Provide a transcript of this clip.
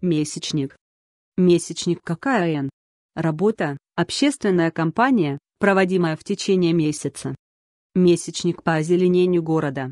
Месячник. Месячник ККН. Работа, общественная компания, проводимая в течение месяца. Месячник по озеленению города.